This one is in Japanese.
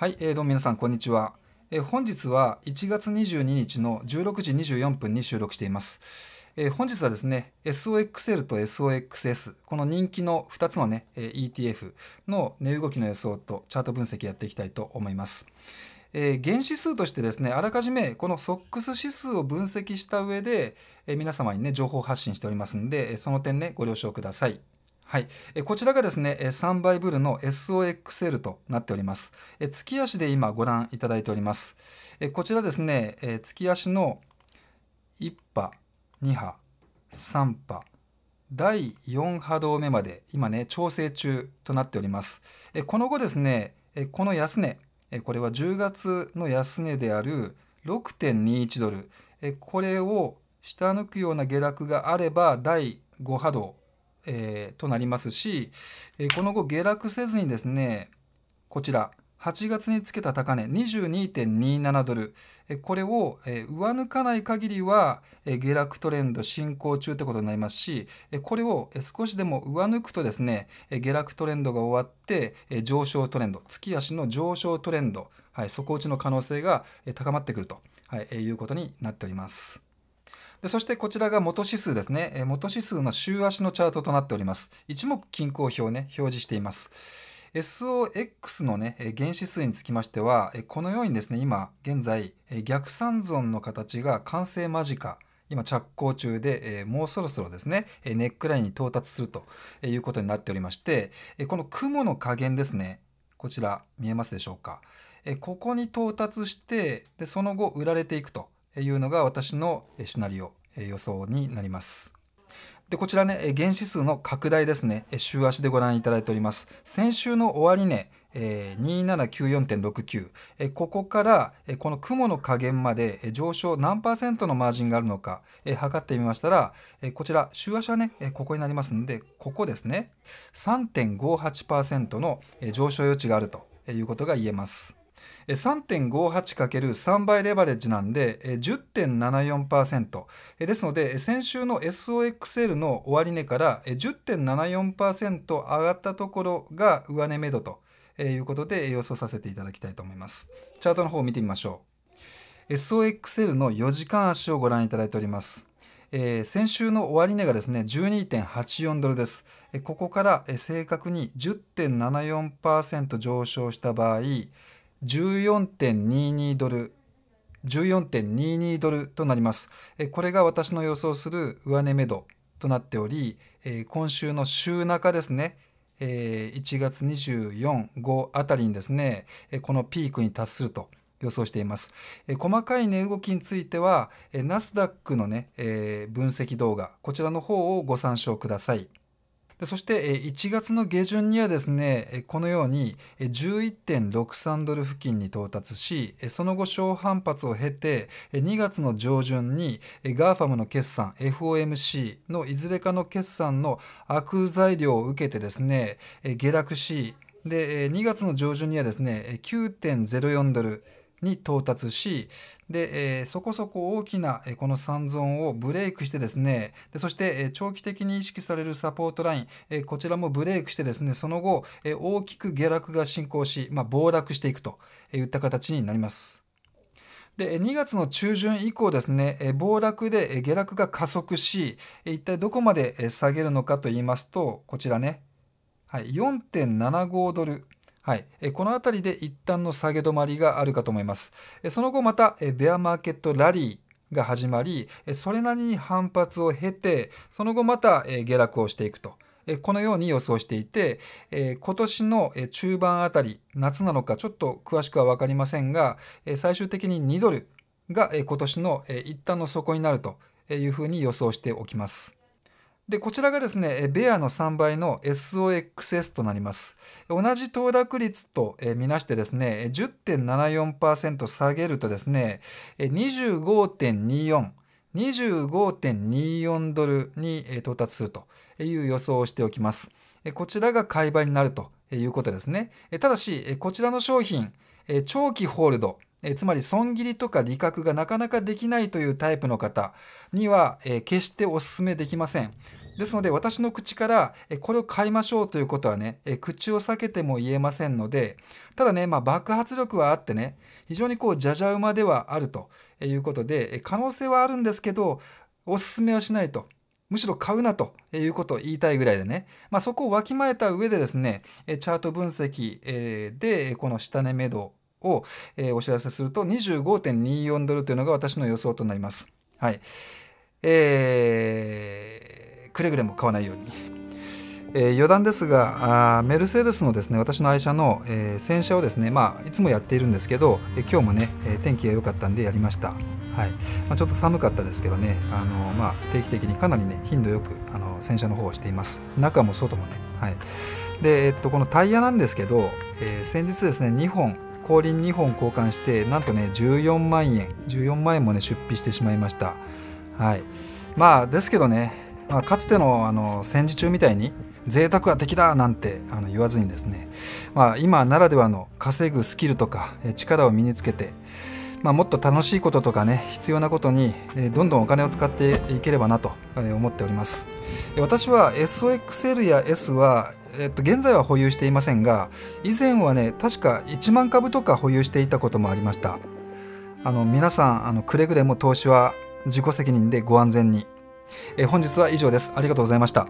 はい、えー、どうも皆さんこんにちは、えー、本日は1月22日の16時24分に収録しています、えー、本日はですね SOXL と SOXS この人気の2つのね ETF の値動きの予想とチャート分析やっていきたいと思いますえー、原指数としてですねあらかじめこの SOX 指数を分析した上で、えー、皆様にね情報発信しておりますので、えその点ねご了承ください。はい、こちらがですね3倍ブルの SOXL となっております月足で今ご覧いただいておりますこちらですね月足の1波2波3波第4波動目まで今ね調整中となっておりますこの後ですねこの安値これは10月の安値である6.21ドルこれを下抜くような下落があれば第5波動えー、となりますし、えー、この後下落せずにですねこちら8月につけた高値22.27ドルこれを上抜かない限りは下落トレンド進行中ということになりますしこれを少しでも上抜くとですね下落トレンドが終わって上昇トレンド月足の上昇トレンド、はい、底打ちの可能性が高まってくると、はい、いうことになっております。でそしてこちらが元指数ですね。元指数の週足のチャートとなっております。一目均衡表をね、表示しています。SOX のね、原指数につきましては、このようにですね、今、現在、逆三尊の形が完成間近。今着工中で、えもうそろそろですね、えネックラインに到達するということになっておりまして、えこの雲の加減ですね、こちら見えますでしょうか。えここに到達してで、その後売られていくと。いうのが私のシナリオ予想になります。でこちらね原子数の拡大ですね週足でご覧いただいております先週の終値、ね、え2794.69ここからこの雲の下限まで上昇何パーセントのマージンがあるのか測ってみましたらこちら週足はねここになりますのでここですね3.58%の上昇余地があるということが言えます。3.58×3 倍レバレッジなんで10.74%ですので先週の SOXL の終値から10.74%上がったところが上値目処ということで予想させていただきたいと思います。チャートの方を見てみましょう。SOXL の4時間足をご覧いただいております。先週の終値がですね12.84ドルです、ここから、正確に10.74%上昇した場合、14.22ドル14.22ドルとなります。これが私の予想する上値目処となっており、今週の週中ですね、1月24、5あたりにですね、このピークに達すると予想しています。細かい値、動きについては、ナスダックのね、分析動画、こちらの方をご参照ください。でそして1月の下旬にはですねこのように11.63ドル付近に到達しその後小反発を経て2月の上旬に GAFAM の決算 FOMC のいずれかの決算の悪材料を受けてですね下落しで2月の上旬にはですね9.04ドルに到達しで、えー、そこそこ大きな、えー、この三尊をブレイクしてですねでそして、えー、長期的に意識されるサポートライン、えこちらもブレイクしてですねその後、え大きく下落が進行し、まあ、暴落していくといった形になります。で2月の中旬以降ですね暴落で下落が加速し一体どこまで下げるのかと言いますとこちらね、はい、4.75ドルはい、このたりで一旦の下げ止まりがあるかと思います。その後またベアマーケットラリーが始まり、それなりに反発を経て、その後また下落をしていくと。このように予想していて、今年の中盤あたり、夏なのかちょっと詳しくは分かりませんが、最終的に2ドルが今年の一旦の底になるというふうに予想しておきます。で、こちらがですね、ベアの3倍の SOXS となります。同じ騰落率とみなしてですね、10.74%下げるとですね、25.24、25.24ドルに到達するという予想をしておきます。こちらが買い場になるということですね。ただし、こちらの商品、長期ホールド、つまり損切りとか利確がなかなかできないというタイプの方には、決してお勧めできません。ですので私の口からこれを買いましょうということはね口を避けても言えませんのでただね、まあ、爆発力はあってね非常にこうじゃじゃ馬ではあるということで可能性はあるんですけどおすすめはしないとむしろ買うなということを言いたいぐらいでね、まあ、そこをわきまえた上でですねチャート分析でこの下値目処をお知らせすると25.24ドルというのが私の予想となります。はいえーくれぐれも買わないように。えー、余談ですがあメルセデスのですね私の愛車の、えー、洗車をですね、まあ、いつもやっているんですけど、えー、今日もね、え天気が良かったんでやりました、はいまあ、ちょっと寒かったですけどね、あのまあ、定期的にかなりね頻度よく、あの洗車の方をしています中も外もね、はいでえっとこのタイヤなんですけど、え先日ですね2本後輪2本交換してなんとね14万円14万円もね出費してしまいましたはいまあですけどねまあ、かつてのあの戦時中みたいに贅沢は敵だなんてあの言わずにですね、まあ、今ならではの稼ぐスキルとか力を身につけて、まあ、もっと楽しいこととかね必要なことにどんどんお金を使っていければなと思っております私は SOXL や S は、えっと、現在は保有していませんが以前はね確か1万株とか保有していたこともありましたあの皆さんあのくれぐれも投資は自己責任でご安全にえー、本日は以上です。ありがとうございました。